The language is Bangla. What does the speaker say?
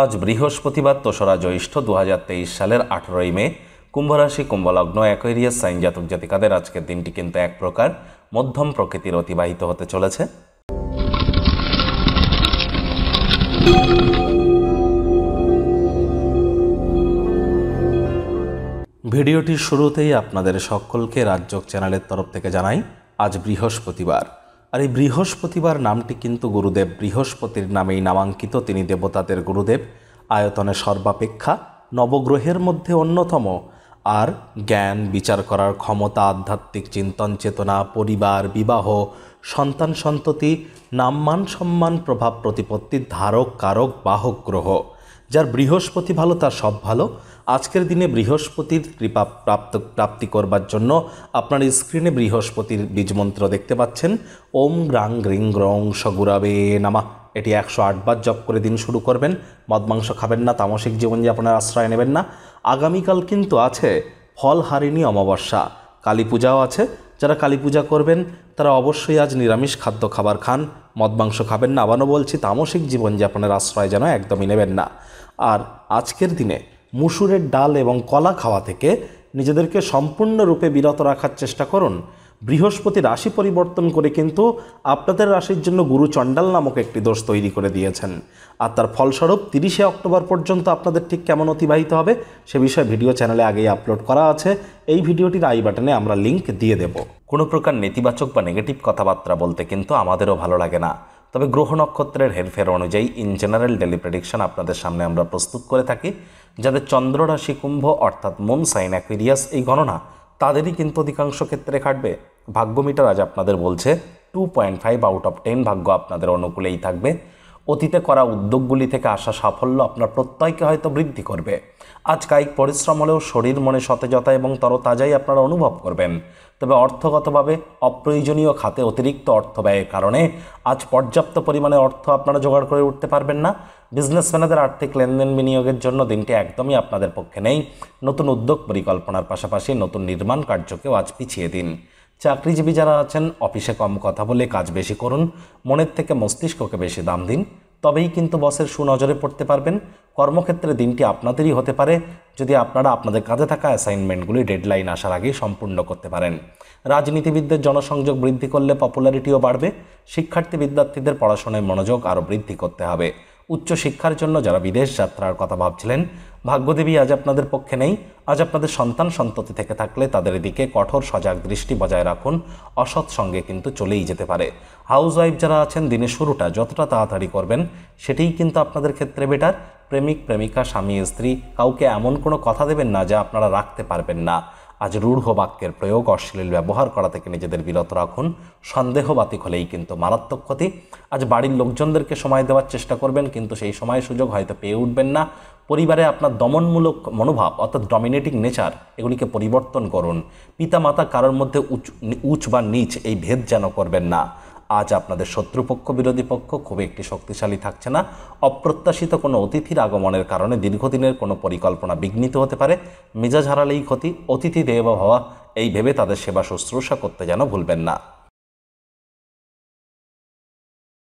আজ বৃহস্পতিবার তোসরা জ্যৈষ্ঠ দু সালের আঠেরোই মে কুম্ভরাশি কুম্ভলগ্ন অ্যাকোয়ারিয়াস সাইন জাতক জাতিকাদের আজকের দিনটি কিন্তু এক প্রকার মধ্যম প্রকৃতির অতিবাহিত হতে চলেছে ভিডিওটির শুরুতেই আপনাদের সকলকে রাজ্যক চ্যানেলের তরফ থেকে জানাই আজ বৃহস্পতিবার আর এই বৃহস্পতিবার নামটি কিন্তু গুরুদেব বৃহস্পতির নামেই নামাঙ্কিত তিনি দেবতাদের গুরুদেব আয়তনে সর্বাপেক্ষা নবগ্রহের মধ্যে অন্যতম আর জ্ঞান বিচার করার ক্ষমতা আধ্যাত্মিক চিন্তন চেতনা পরিবার বিবাহ সন্তান সন্ততি নামমান সম্মান প্রভাব প্রতিপত্তির ধারক কারক বাহক গ্রহ যার বৃহস্পতি ভালো তার সব ভালো আজকের দিনে বৃহস্পতির কৃপা প্রাপ্ত প্রাপ্তি করবার জন্য আপনার স্ক্রিনে বৃহস্পতির বীজমন্ত্র দেখতে পাচ্ছেন ওম গ্রাং গ্রিং গ্রং সগুরাবে নামা এটি একশো আটবার জপ করে দিন শুরু করবেন মদমাংস খাবেন না তামসিক আপনার আশ্রয় নেবেন না আগামীকাল কিন্তু আছে ফলহারিণী অমাবস্যা কালী পূজাও আছে যারা কালী পূজা করবেন তারা অবশ্যই আজ নিরামিষ খাদ্য খাবার খান মদ মাংস খাবেন না আবারও বলছি তামসিক জীবনযাপনের আশ্রয় যেন একদমই নেবেন না আর আজকের দিনে মুসুরের ডাল এবং কলা খাওয়া থেকে নিজেদেরকে সম্পূর্ণরূপে বিরত রাখার চেষ্টা করুন বৃহস্পতি রাশি পরিবর্তন করে কিন্তু আপনাদের রাশির জন্য গুরু চণ্ডাল নামক একটি দোষ তৈরি করে দিয়েছেন আর তার ফলস্বরূপ তিরিশে অক্টোবর পর্যন্ত আপনাদের ঠিক কেমন অতিবাহিত হবে সে বিষয়ে ভিডিও চ্যানেলে আগেই আপলোড করা আছে এই ভিডিওটির আই বাটনে আমরা লিঙ্ক দিয়ে দেব কোনো প্রকার নেতিবাচক বা নেগেটিভ কথাবার্তা বলতে কিন্তু আমাদেরও ভালো লাগে না তবে গ্রহ নক্ষত্রের হেরফের অনুযায়ী ইন জেনারেল ডেলি প্রেডিকশন আপনাদের সামনে আমরা প্রস্তুত করে থাকি যাদের চন্দ্র রাশি কুম্ভ অর্থাৎ মুন সাইন অ্যাকুইরিয়াস এই গণনা তাদেরই কিন্তু অধিকাংশ ক্ষেত্রে খাটবে ভাগ্য মিটার আজ আপনাদের বলছে two point five out of ten ভাগ্য আপনাদের অনুকূলেই থাকবে অতীতে করা উদ্যোগগুলি থেকে আসা সাফল্য আপনার প্রত্যয়কে হয়তো বৃদ্ধি করবে আজ কায়িক পরিশ্রম হলেও শরীর মনে সতেজতা এবং তরতাজাই আপনারা অনুভব করবেন তবে অর্থগতভাবে অপ্রয়োজনীয় খাতে অতিরিক্ত অর্থ ব্যয়ের কারণে আজ পর্যাপ্ত পরিমাণে অর্থ আপনারা জোগাড় করে উঠতে পারবেন না বিজনেসম্যানদের আর্থিক লেনদেন বিনিয়োগের জন্য দিনটি একদমই আপনাদের পক্ষে নেই নতুন উদ্যোগ পরিকল্পনার পাশাপাশি নতুন নির্মাণ কার্যকেও আজ পিছিয়ে দিন চাকরিজীবী যারা আছেন অফিসে কম কথা বলে কাজ বেশি করুন মনের থেকে মস্তিষ্ককে বেশি দাম দিন তবেই কিন্তু বসের সুনজরে পড়তে পারবেন কর্মক্ষেত্রে দিনটি আপনাদেরই হতে পারে যদি আপনারা আপনাদের কাজে থাকা অ্যাসাইনমেন্টগুলি ডেডলাইন আসার আগেই সম্পূর্ণ করতে পারেন রাজনীতিবিদদের জনসংযোগ বৃদ্ধি করলে পপুলারিটিও বাড়বে শিক্ষার্থী বিদ্যার্থীদের পড়াশোনায় মনোযোগ আরও বৃদ্ধি করতে হবে উচ্চশিক্ষার জন্য যারা বিদেশ যাত্রার কথা ভাবছিলেন ভাগ্যদেবী আজ আপনাদের পক্ষে নেই আজ আপনাদের সন্তান সন্ততি থেকে থাকলে তাদের দিকে কঠোর সজাগ দৃষ্টি বজায় রাখুন অসৎ সঙ্গে কিন্তু চলেই যেতে পারে হাউস ওয়াইফ যারা আছেন দিনের শুরুটা যতটা তাড়াতাড়ি করবেন সেটাই কিন্তু আপনাদের ক্ষেত্রে বেটার প্রেমিক প্রেমিকা স্বামী স্ত্রী কাউকে এমন কোনো কথা দেবেন না যা আপনারা রাখতে পারবেন না আজ রূঢ় বাক্যের প্রয়োগ অশ্লীল ব্যবহার করা থেকে নিজেদের বিরত রাখুন সন্দেহবাতিক হলেই কিন্তু মারাত্মক ক্ষতি আজ বাড়ির লোকজনদেরকে সময় দেওয়ার চেষ্টা করবেন কিন্তু সেই সময় সুযোগ হয়তো পেয়ে উঠবেন না পরিবারে আপনার দমনমূলক মনোভাব অর্থাৎ ডমিনেটিং নেচার এগুলিকে পরিবর্তন করুন পিতামাতা কারোর মধ্যে উচ উচ বা নিচ এই ভেদ যেন করবেন না আজ আপনাদের শত্রুপক্ষ বিরোধী পক্ষ খুব একটি শক্তিশালী থাকছে না অপ্রত্যাশিত কোনো অতিথির আগমনের কারণে দীর্ঘদিনের কোনো পরিকল্পনা বিঘ্নিত হতে পারে মেজাজ হারালেই ক্ষতি অতিথি দেব হওয়া এই ভেবে তাদের সেবা শুশ্রূষা করতে যেন ভুলবেন না